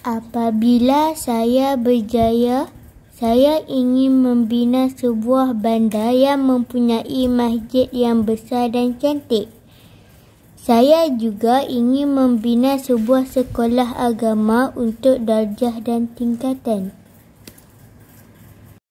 Apabila saya berjaya, saya ingin membina sebuah bandar yang mempunyai masjid yang besar dan cantik. Saya juga ingin membina sebuah sekolah agama untuk darjah dan tingkatan.